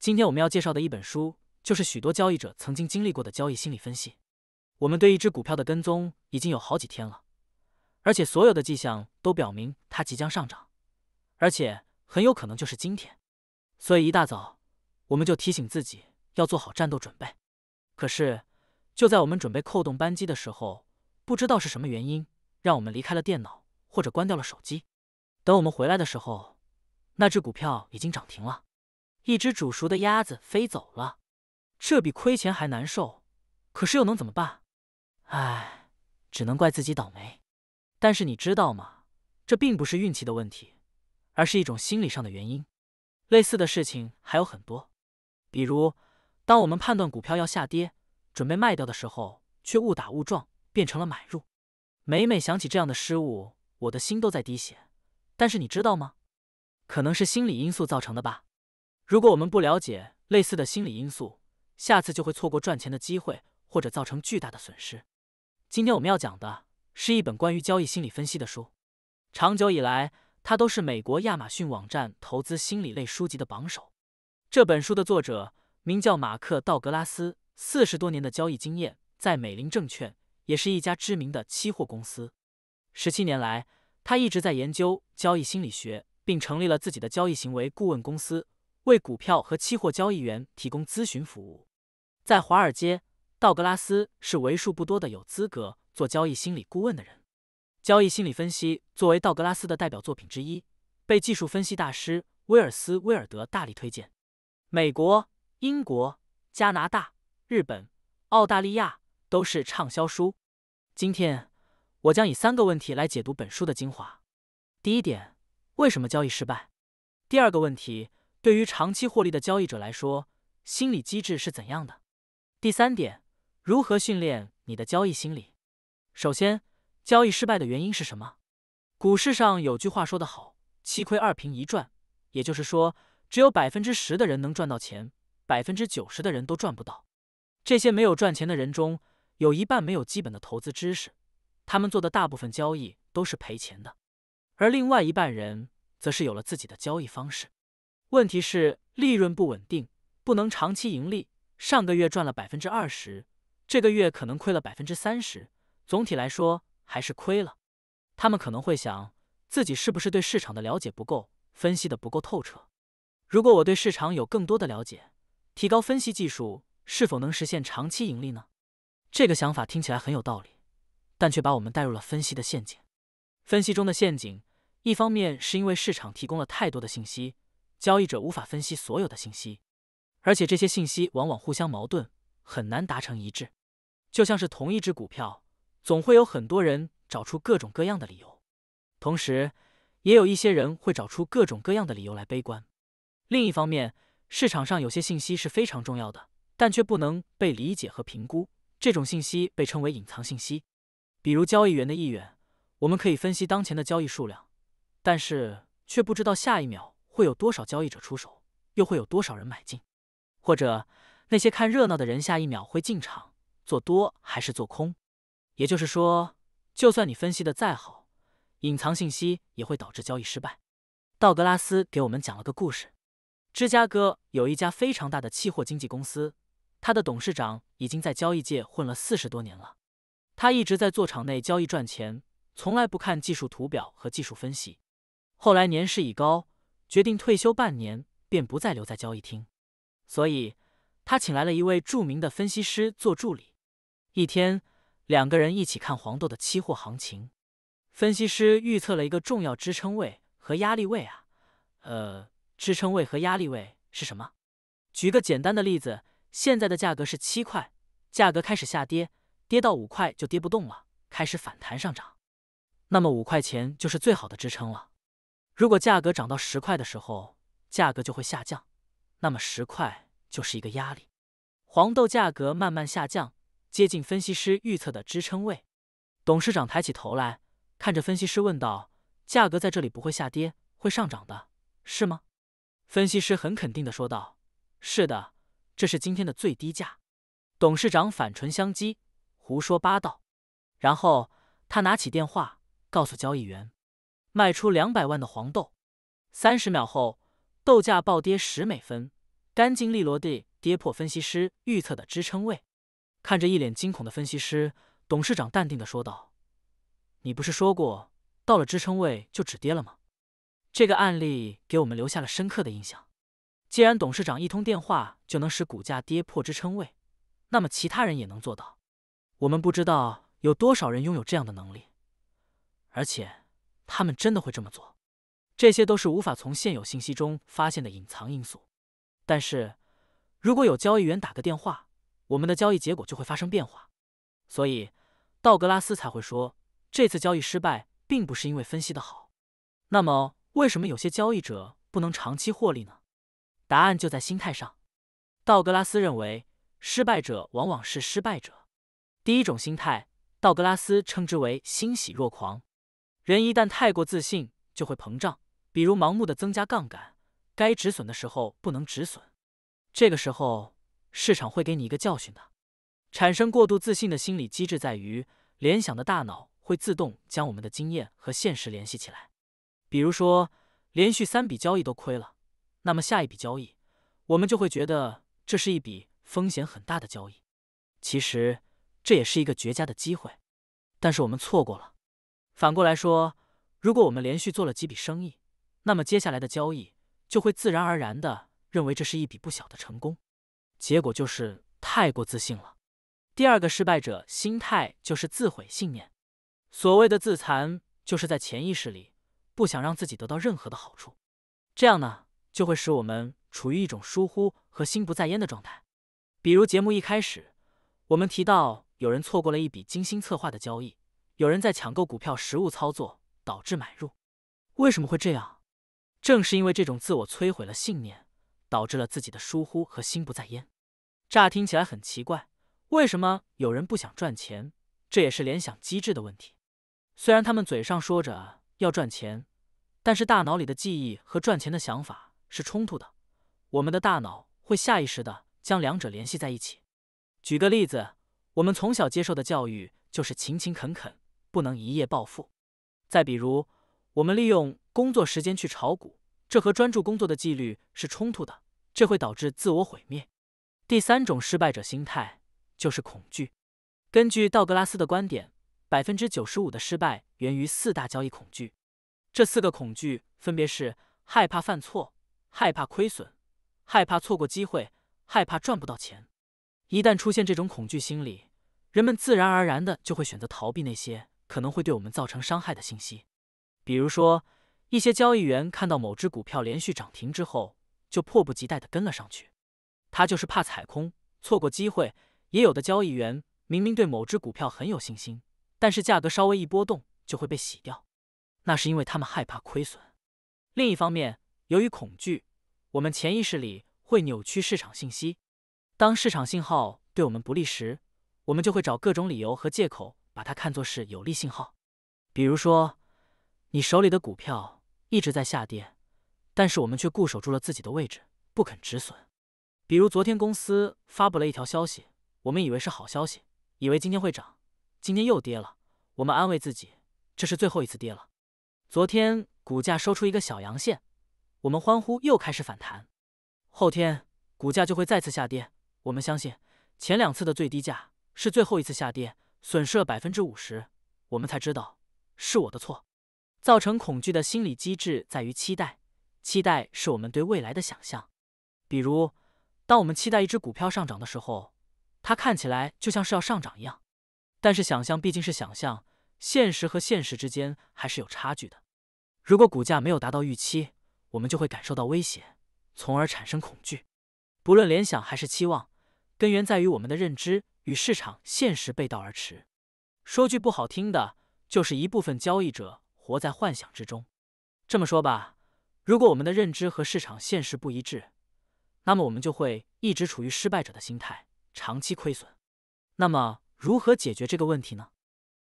今天我们要介绍的一本书，就是许多交易者曾经经历过的交易心理分析。我们对一只股票的跟踪已经有好几天了，而且所有的迹象都表明它即将上涨，而且很有可能就是今天。所以一大早，我们就提醒自己要做好战斗准备。可是就在我们准备扣动扳机的时候，不知道是什么原因，让我们离开了电脑或者关掉了手机。等我们回来的时候，那只股票已经涨停了。一只煮熟的鸭子飞走了，这比亏钱还难受。可是又能怎么办？唉，只能怪自己倒霉。但是你知道吗？这并不是运气的问题，而是一种心理上的原因。类似的事情还有很多，比如当我们判断股票要下跌，准备卖掉的时候，却误打误撞变成了买入。每每想起这样的失误，我的心都在滴血。但是你知道吗？可能是心理因素造成的吧。如果我们不了解类似的心理因素，下次就会错过赚钱的机会，或者造成巨大的损失。今天我们要讲的是一本关于交易心理分析的书，长久以来，它都是美国亚马逊网站投资心理类书籍的榜首。这本书的作者名叫马克·道格拉斯，四十多年的交易经验在美林证券，也是一家知名的期货公司。十七年来，他一直在研究交易心理学，并成立了自己的交易行为顾问公司。为股票和期货交易员提供咨询服务，在华尔街，道格拉斯是为数不多的有资格做交易心理顾问的人。交易心理分析作为道格拉斯的代表作品之一，被技术分析大师威尔斯·威尔德大力推荐。美国、英国、加拿大、日本、澳大利亚都是畅销书。今天，我将以三个问题来解读本书的精华。第一点，为什么交易失败？第二个问题。对于长期获利的交易者来说，心理机制是怎样的？第三点，如何训练你的交易心理？首先，交易失败的原因是什么？股市上有句话说得好：“七亏二平一赚。”也就是说，只有百分之十的人能赚到钱，百分之九十的人都赚不到。这些没有赚钱的人中，有一半没有基本的投资知识，他们做的大部分交易都是赔钱的；而另外一半人，则是有了自己的交易方式。问题是利润不稳定，不能长期盈利。上个月赚了百分之二十，这个月可能亏了百分之三十，总体来说还是亏了。他们可能会想，自己是不是对市场的了解不够，分析的不够透彻？如果我对市场有更多的了解，提高分析技术，是否能实现长期盈利呢？这个想法听起来很有道理，但却把我们带入了分析的陷阱。分析中的陷阱，一方面是因为市场提供了太多的信息。交易者无法分析所有的信息，而且这些信息往往互相矛盾，很难达成一致。就像是同一只股票，总会有很多人找出各种各样的理由，同时也有一些人会找出各种各样的理由来悲观。另一方面，市场上有些信息是非常重要的，但却不能被理解和评估。这种信息被称为隐藏信息，比如交易员的意愿。我们可以分析当前的交易数量，但是却不知道下一秒。会有多少交易者出手？又会有多少人买进？或者那些看热闹的人下一秒会进场做多还是做空？也就是说，就算你分析的再好，隐藏信息也会导致交易失败。道格拉斯给我们讲了个故事：芝加哥有一家非常大的期货经纪公司，他的董事长已经在交易界混了四十多年了，他一直在做场内交易赚钱，从来不看技术图表和技术分析。后来年事已高。决定退休半年，便不再留在交易厅，所以他请来了一位著名的分析师做助理。一天，两个人一起看黄豆的期货行情。分析师预测了一个重要支撑位和压力位啊，呃，支撑位和压力位是什么？举个简单的例子，现在的价格是七块，价格开始下跌，跌到五块就跌不动了，开始反弹上涨，那么五块钱就是最好的支撑了。如果价格涨到十块的时候，价格就会下降，那么十块就是一个压力。黄豆价格慢慢下降，接近分析师预测的支撑位。董事长抬起头来，看着分析师问道：“价格在这里不会下跌，会上涨的是吗？”分析师很肯定的说道：“是的，这是今天的最低价。”董事长反唇相讥：“胡说八道。”然后他拿起电话，告诉交易员。卖出两百万的黄豆，三十秒后豆价暴跌十美分，干净利落地跌破分析师预测的支撑位。看着一脸惊恐的分析师，董事长淡定的说道：“你不是说过到了支撑位就止跌了吗？”这个案例给我们留下了深刻的印象。既然董事长一通电话就能使股价跌破支撑位，那么其他人也能做到。我们不知道有多少人拥有这样的能力，而且。他们真的会这么做？这些都是无法从现有信息中发现的隐藏因素。但是，如果有交易员打个电话，我们的交易结果就会发生变化。所以，道格拉斯才会说，这次交易失败并不是因为分析的好。那么，为什么有些交易者不能长期获利呢？答案就在心态上。道格拉斯认为，失败者往往是失败者。第一种心态，道格拉斯称之为欣喜若狂。人一旦太过自信，就会膨胀，比如盲目的增加杠杆，该止损的时候不能止损，这个时候市场会给你一个教训的。产生过度自信的心理机制在于，联想的大脑会自动将我们的经验和现实联系起来。比如说，连续三笔交易都亏了，那么下一笔交易，我们就会觉得这是一笔风险很大的交易。其实这也是一个绝佳的机会，但是我们错过了。反过来说，如果我们连续做了几笔生意，那么接下来的交易就会自然而然的认为这是一笔不小的成功，结果就是太过自信了。第二个失败者心态就是自毁信念，所谓的自残就是在潜意识里不想让自己得到任何的好处，这样呢就会使我们处于一种疏忽和心不在焉的状态。比如节目一开始，我们提到有人错过了一笔精心策划的交易。有人在抢购股票，实物操作导致买入，为什么会这样？正是因为这种自我摧毁了信念，导致了自己的疏忽和心不在焉。乍听起来很奇怪，为什么有人不想赚钱？这也是联想机制的问题。虽然他们嘴上说着要赚钱，但是大脑里的记忆和赚钱的想法是冲突的。我们的大脑会下意识的将两者联系在一起。举个例子，我们从小接受的教育就是勤勤恳恳。不能一夜暴富。再比如，我们利用工作时间去炒股，这和专注工作的纪律是冲突的，这会导致自我毁灭。第三种失败者心态就是恐惧。根据道格拉斯的观点，百分之九十五的失败源于四大交易恐惧。这四个恐惧分别是：害怕犯错、害怕亏损、害怕错过机会、害怕赚不到钱。一旦出现这种恐惧心理，人们自然而然的就会选择逃避那些。可能会对我们造成伤害的信息，比如说，一些交易员看到某只股票连续涨停之后，就迫不及待地跟了上去，他就是怕踩空、错过机会；也有的交易员明明对某只股票很有信心，但是价格稍微一波动就会被洗掉，那是因为他们害怕亏损。另一方面，由于恐惧，我们潜意识里会扭曲市场信息。当市场信号对我们不利时，我们就会找各种理由和借口。把它看作是有利信号，比如说，你手里的股票一直在下跌，但是我们却固守住了自己的位置，不肯止损。比如昨天公司发布了一条消息，我们以为是好消息，以为今天会涨，今天又跌了，我们安慰自己，这是最后一次跌了。昨天股价收出一个小阳线，我们欢呼又开始反弹，后天股价就会再次下跌，我们相信前两次的最低价是最后一次下跌。损失了百分之五十，我们才知道是我的错。造成恐惧的心理机制在于期待，期待是我们对未来的想象。比如，当我们期待一只股票上涨的时候，它看起来就像是要上涨一样。但是，想象毕竟是想象，现实和现实之间还是有差距的。如果股价没有达到预期，我们就会感受到威胁，从而产生恐惧。不论联想还是期望，根源在于我们的认知。与市场现实背道而驰，说句不好听的，就是一部分交易者活在幻想之中。这么说吧，如果我们的认知和市场现实不一致，那么我们就会一直处于失败者的心态，长期亏损。那么如何解决这个问题呢？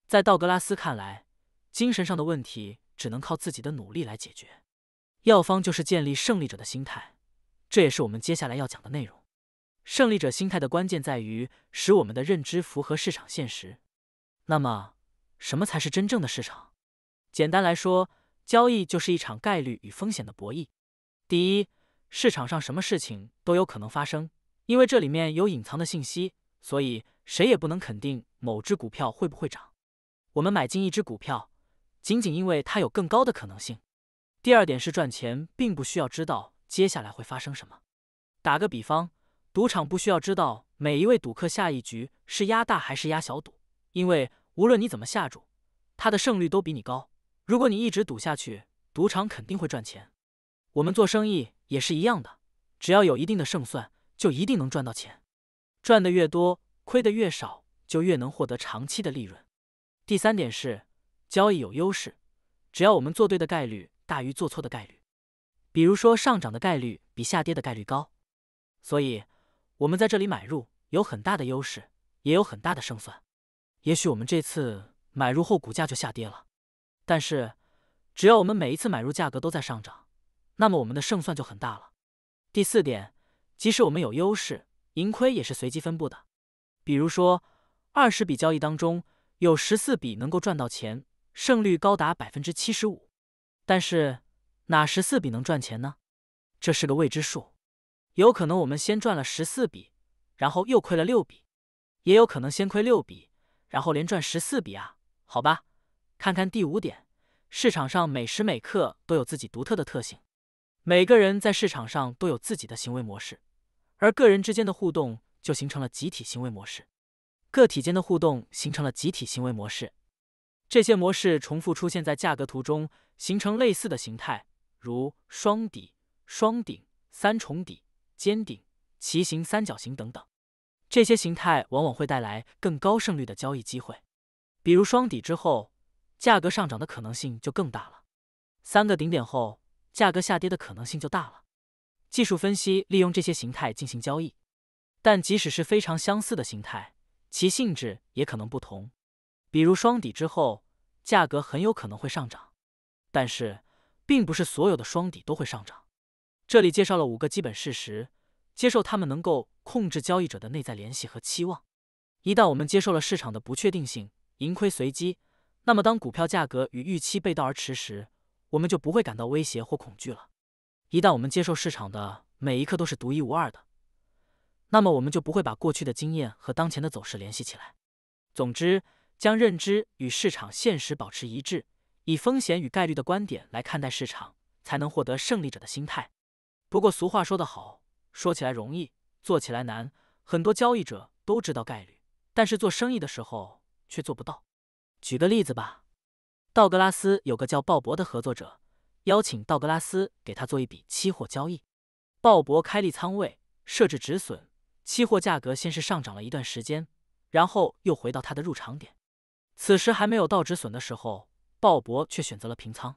在道格拉斯看来，精神上的问题只能靠自己的努力来解决，药方就是建立胜利者的心态，这也是我们接下来要讲的内容。胜利者心态的关键在于使我们的认知符合市场现实。那么，什么才是真正的市场？简单来说，交易就是一场概率与风险的博弈。第一，市场上什么事情都有可能发生，因为这里面有隐藏的信息，所以谁也不能肯定某只股票会不会涨。我们买进一只股票，仅仅因为它有更高的可能性。第二点是赚钱并不需要知道接下来会发生什么。打个比方。赌场不需要知道每一位赌客下一局是压大还是压小赌，因为无论你怎么下注，他的胜率都比你高。如果你一直赌下去，赌场肯定会赚钱。我们做生意也是一样的，只要有一定的胜算，就一定能赚到钱。赚的越多，亏的越少，就越能获得长期的利润。第三点是交易有优势，只要我们做对的概率大于做错的概率，比如说上涨的概率比下跌的概率高，所以。我们在这里买入有很大的优势，也有很大的胜算。也许我们这次买入后股价就下跌了，但是只要我们每一次买入价格都在上涨，那么我们的胜算就很大了。第四点，即使我们有优势，盈亏也是随机分布的。比如说，二十笔交易当中有十四笔能够赚到钱，胜率高达百分之七十五。但是哪十四笔能赚钱呢？这是个未知数。有可能我们先赚了十四笔，然后又亏了六笔，也有可能先亏六笔，然后连赚十四笔啊？好吧，看看第五点，市场上每时每刻都有自己独特的特性，每个人在市场上都有自己的行为模式，而个人之间的互动就形成了集体行为模式，个体间的互动形成了集体行为模式，这些模式重复出现在价格图中，形成类似的形态，如双底、双顶、三重底。尖顶、旗形、三角形等等，这些形态往往会带来更高胜率的交易机会。比如双底之后，价格上涨的可能性就更大了；三个顶点后，价格下跌的可能性就大了。技术分析利用这些形态进行交易，但即使是非常相似的形态，其性质也可能不同。比如双底之后，价格很有可能会上涨，但是并不是所有的双底都会上涨。这里介绍了五个基本事实，接受他们能够控制交易者的内在联系和期望。一旦我们接受了市场的不确定性、盈亏随机，那么当股票价格与预期背道而驰时，我们就不会感到威胁或恐惧了。一旦我们接受市场的每一刻都是独一无二的，那么我们就不会把过去的经验和当前的走势联系起来。总之，将认知与市场现实保持一致，以风险与概率的观点来看待市场，才能获得胜利者的心态。不过俗话说得好，说起来容易，做起来难。很多交易者都知道概率，但是做生意的时候却做不到。举个例子吧，道格拉斯有个叫鲍勃的合作者，邀请道格拉斯给他做一笔期货交易。鲍勃开立仓位，设置止损。期货价格先是上涨了一段时间，然后又回到他的入场点。此时还没有到止损的时候，鲍勃却选择了平仓。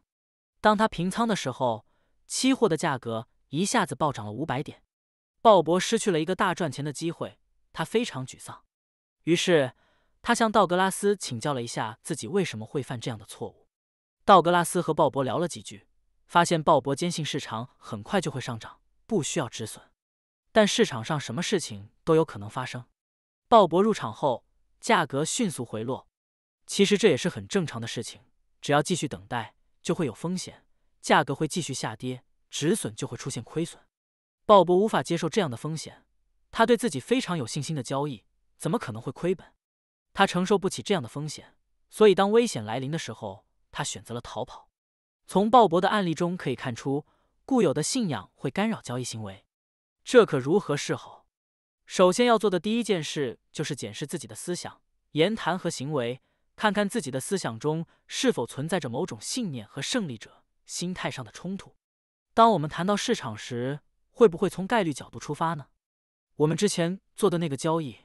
当他平仓的时候，期货的价格。一下子暴涨了五百点，鲍勃失去了一个大赚钱的机会，他非常沮丧。于是他向道格拉斯请教了一下自己为什么会犯这样的错误。道格拉斯和鲍勃聊了几句，发现鲍勃坚信市场很快就会上涨，不需要止损。但市场上什么事情都有可能发生。鲍勃入场后，价格迅速回落。其实这也是很正常的事情，只要继续等待，就会有风险，价格会继续下跌。止损就会出现亏损，鲍勃无法接受这样的风险。他对自己非常有信心的交易，怎么可能会亏本？他承受不起这样的风险，所以当危险来临的时候，他选择了逃跑。从鲍勃的案例中可以看出，固有的信仰会干扰交易行为，这可如何是好？首先要做的第一件事就是检视自己的思想、言谈和行为，看看自己的思想中是否存在着某种信念和胜利者心态上的冲突。当我们谈到市场时，会不会从概率角度出发呢？我们之前做的那个交易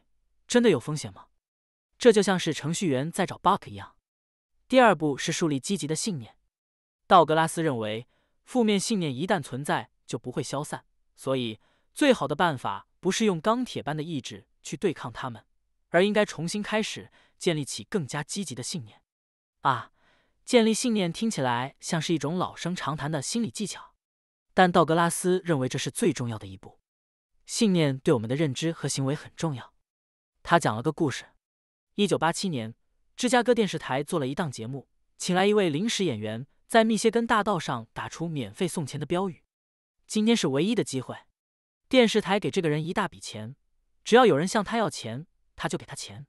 真的有风险吗？这就像是程序员在找 bug 一样。第二步是树立积极的信念。道格拉斯认为，负面信念一旦存在就不会消散，所以最好的办法不是用钢铁般的意志去对抗他们，而应该重新开始，建立起更加积极的信念。啊，建立信念听起来像是一种老生常谈的心理技巧。但道格拉斯认为这是最重要的一步，信念对我们的认知和行为很重要。他讲了个故事：一九八七年，芝加哥电视台做了一档节目，请来一位临时演员，在密歇根大道上打出“免费送钱”的标语。今天是唯一的机会。电视台给这个人一大笔钱，只要有人向他要钱，他就给他钱。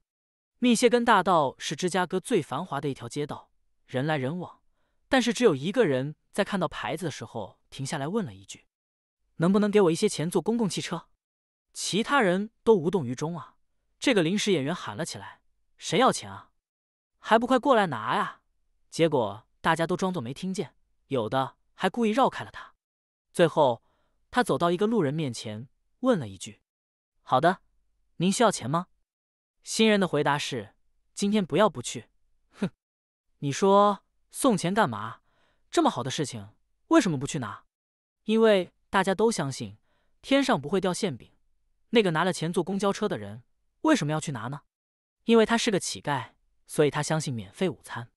密歇根大道是芝加哥最繁华的一条街道，人来人往，但是只有一个人在看到牌子的时候。停下来问了一句：“能不能给我一些钱坐公共汽车？”其他人都无动于衷啊！这个临时演员喊了起来：“谁要钱啊？还不快过来拿呀！”结果大家都装作没听见，有的还故意绕开了他。最后，他走到一个路人面前，问了一句：“好的，您需要钱吗？”新人的回答是：“今天不要不去。”哼，你说送钱干嘛？这么好的事情！为什么不去拿？因为大家都相信天上不会掉馅饼。那个拿了钱坐公交车的人，为什么要去拿呢？因为他是个乞丐，所以他相信免费午餐。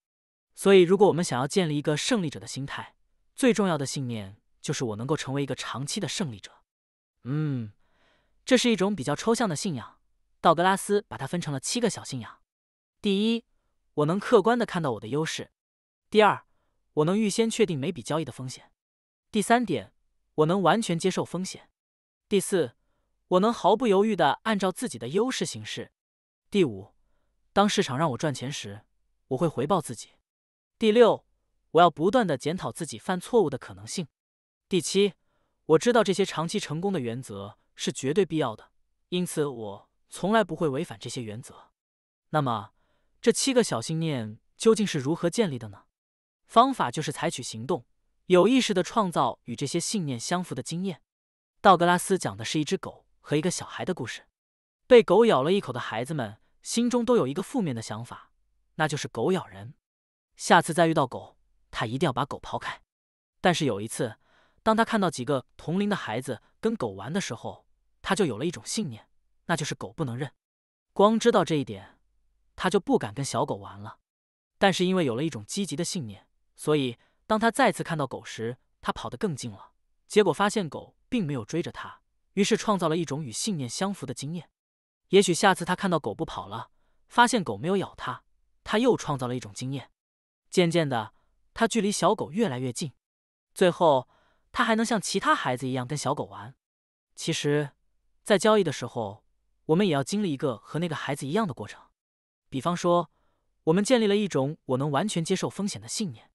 所以，如果我们想要建立一个胜利者的心态，最重要的信念就是我能够成为一个长期的胜利者。嗯，这是一种比较抽象的信仰。道格拉斯把它分成了七个小信仰。第一，我能客观的看到我的优势。第二。我能预先确定每笔交易的风险。第三点，我能完全接受风险。第四，我能毫不犹豫地按照自己的优势行事。第五，当市场让我赚钱时，我会回报自己。第六，我要不断地检讨自己犯错误的可能性。第七，我知道这些长期成功的原则是绝对必要的，因此我从来不会违反这些原则。那么，这七个小信念究竟是如何建立的呢？方法就是采取行动，有意识的创造与这些信念相符的经验。道格拉斯讲的是一只狗和一个小孩的故事。被狗咬了一口的孩子们心中都有一个负面的想法，那就是狗咬人。下次再遇到狗，他一定要把狗抛开。但是有一次，当他看到几个同龄的孩子跟狗玩的时候，他就有了一种信念，那就是狗不能认。光知道这一点，他就不敢跟小狗玩了。但是因为有了一种积极的信念。所以，当他再次看到狗时，他跑得更近了。结果发现狗并没有追着他，于是创造了一种与信念相符的经验。也许下次他看到狗不跑了，发现狗没有咬他，他又创造了一种经验。渐渐的，他距离小狗越来越近，最后他还能像其他孩子一样跟小狗玩。其实，在交易的时候，我们也要经历一个和那个孩子一样的过程。比方说，我们建立了一种我能完全接受风险的信念。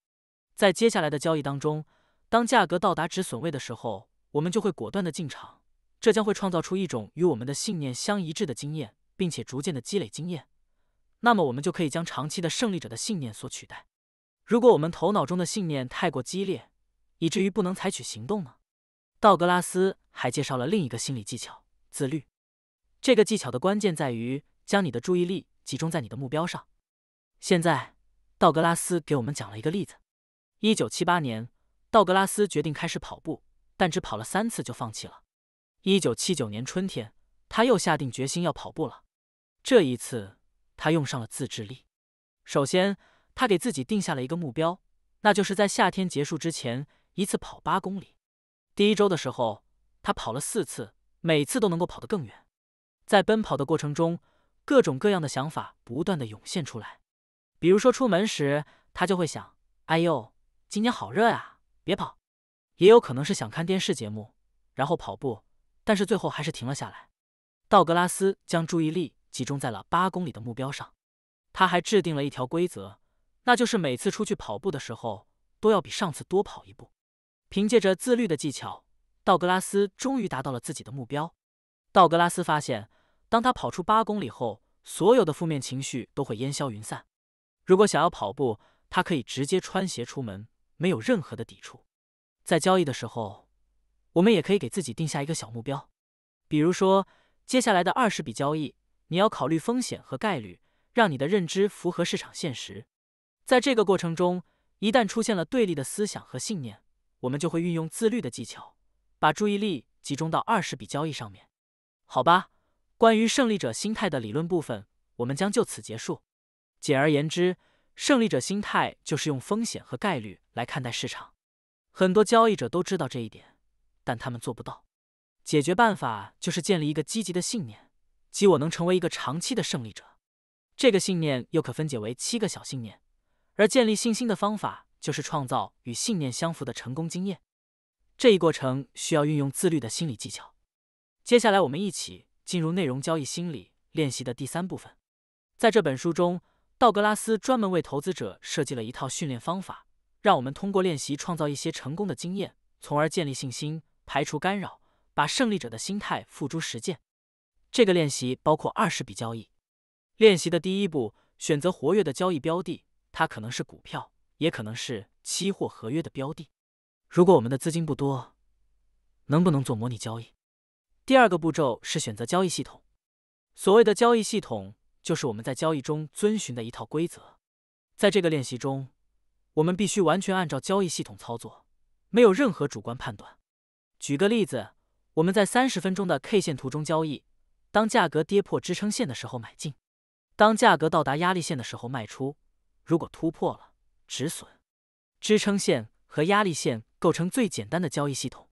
在接下来的交易当中，当价格到达止损位的时候，我们就会果断的进场。这将会创造出一种与我们的信念相一致的经验，并且逐渐的积累经验。那么，我们就可以将长期的胜利者的信念所取代。如果我们头脑中的信念太过激烈，以至于不能采取行动呢？道格拉斯还介绍了另一个心理技巧——自律。这个技巧的关键在于将你的注意力集中在你的目标上。现在，道格拉斯给我们讲了一个例子。一九七八年，道格拉斯决定开始跑步，但只跑了三次就放弃了。一九七九年春天，他又下定决心要跑步了。这一次，他用上了自制力。首先，他给自己定下了一个目标，那就是在夏天结束之前一次跑八公里。第一周的时候，他跑了四次，每次都能够跑得更远。在奔跑的过程中，各种各样的想法不断的涌现出来。比如说，出门时他就会想：“哎呦。”今天好热呀！别跑，也有可能是想看电视节目，然后跑步，但是最后还是停了下来。道格拉斯将注意力集中在了八公里的目标上，他还制定了一条规则，那就是每次出去跑步的时候都要比上次多跑一步。凭借着自律的技巧，道格拉斯终于达到了自己的目标。道格拉斯发现，当他跑出八公里后，所有的负面情绪都会烟消云散。如果想要跑步，他可以直接穿鞋出门。没有任何的抵触，在交易的时候，我们也可以给自己定下一个小目标，比如说接下来的二十笔交易，你要考虑风险和概率，让你的认知符合市场现实。在这个过程中，一旦出现了对立的思想和信念，我们就会运用自律的技巧，把注意力集中到二十笔交易上面。好吧，关于胜利者心态的理论部分，我们将就此结束。简而言之。胜利者心态就是用风险和概率来看待市场，很多交易者都知道这一点，但他们做不到。解决办法就是建立一个积极的信念，即我能成为一个长期的胜利者。这个信念又可分解为七个小信念，而建立信心的方法就是创造与信念相符的成功经验。这一过程需要运用自律的心理技巧。接下来，我们一起进入内容交易心理练习的第三部分，在这本书中。道格拉斯专门为投资者设计了一套训练方法，让我们通过练习创造一些成功的经验，从而建立信心，排除干扰，把胜利者的心态付诸实践。这个练习包括二十笔交易。练习的第一步，选择活跃的交易标的，它可能是股票，也可能是期货合约的标的。如果我们的资金不多，能不能做模拟交易？第二个步骤是选择交易系统。所谓的交易系统。就是我们在交易中遵循的一套规则。在这个练习中，我们必须完全按照交易系统操作，没有任何主观判断。举个例子，我们在三十分钟的 K 线图中交易，当价格跌破支撑线的时候买进，当价格到达压力线的时候卖出。如果突破了，止损。支撑线和压力线构成最简单的交易系统。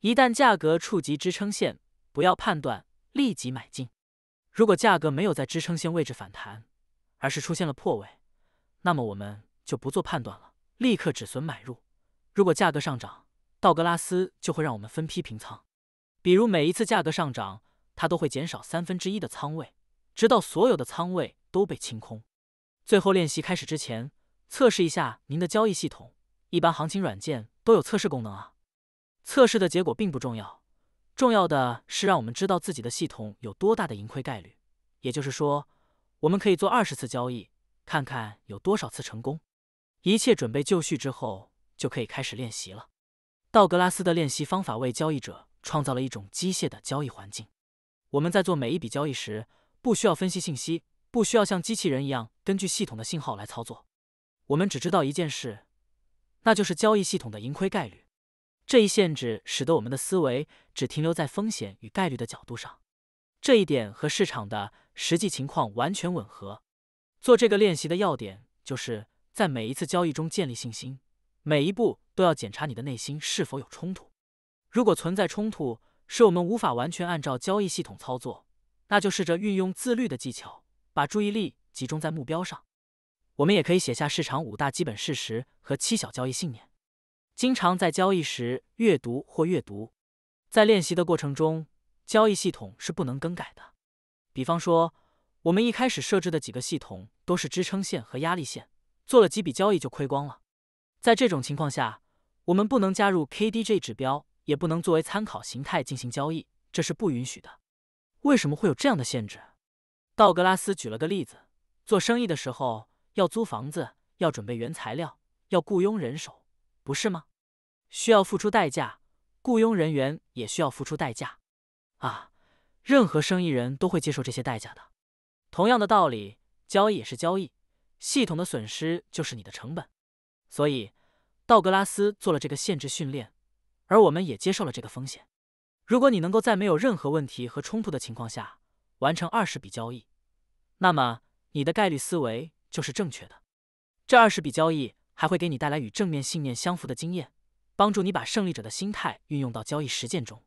一旦价格触及支撑线，不要判断，立即买进。如果价格没有在支撑线位置反弹，而是出现了破位，那么我们就不做判断了，立刻止损买入。如果价格上涨，道格拉斯就会让我们分批平仓，比如每一次价格上涨，它都会减少三分之一的仓位，直到所有的仓位都被清空。最后练习开始之前，测试一下您的交易系统，一般行情软件都有测试功能啊。测试的结果并不重要。重要的是让我们知道自己的系统有多大的盈亏概率，也就是说，我们可以做二十次交易，看看有多少次成功。一切准备就绪之后，就可以开始练习了。道格拉斯的练习方法为交易者创造了一种机械的交易环境。我们在做每一笔交易时，不需要分析信息，不需要像机器人一样根据系统的信号来操作。我们只知道一件事，那就是交易系统的盈亏概率。这一限制使得我们的思维只停留在风险与概率的角度上，这一点和市场的实际情况完全吻合。做这个练习的要点就是在每一次交易中建立信心，每一步都要检查你的内心是否有冲突。如果存在冲突，使我们无法完全按照交易系统操作，那就试着运用自律的技巧，把注意力集中在目标上。我们也可以写下市场五大基本事实和七小交易信念。经常在交易时阅读或阅读，在练习的过程中，交易系统是不能更改的。比方说，我们一开始设置的几个系统都是支撑线和压力线，做了几笔交易就亏光了。在这种情况下，我们不能加入 KDJ 指标，也不能作为参考形态进行交易，这是不允许的。为什么会有这样的限制？道格拉斯举了个例子：做生意的时候要租房子，要准备原材料，要雇佣人手。不是吗？需要付出代价，雇佣人员也需要付出代价啊！任何生意人都会接受这些代价的。同样的道理，交易也是交易，系统的损失就是你的成本。所以，道格拉斯做了这个限制训练，而我们也接受了这个风险。如果你能够在没有任何问题和冲突的情况下完成二十笔交易，那么你的概率思维就是正确的。这二十笔交易。还会给你带来与正面信念相符的经验，帮助你把胜利者的心态运用到交易实践中。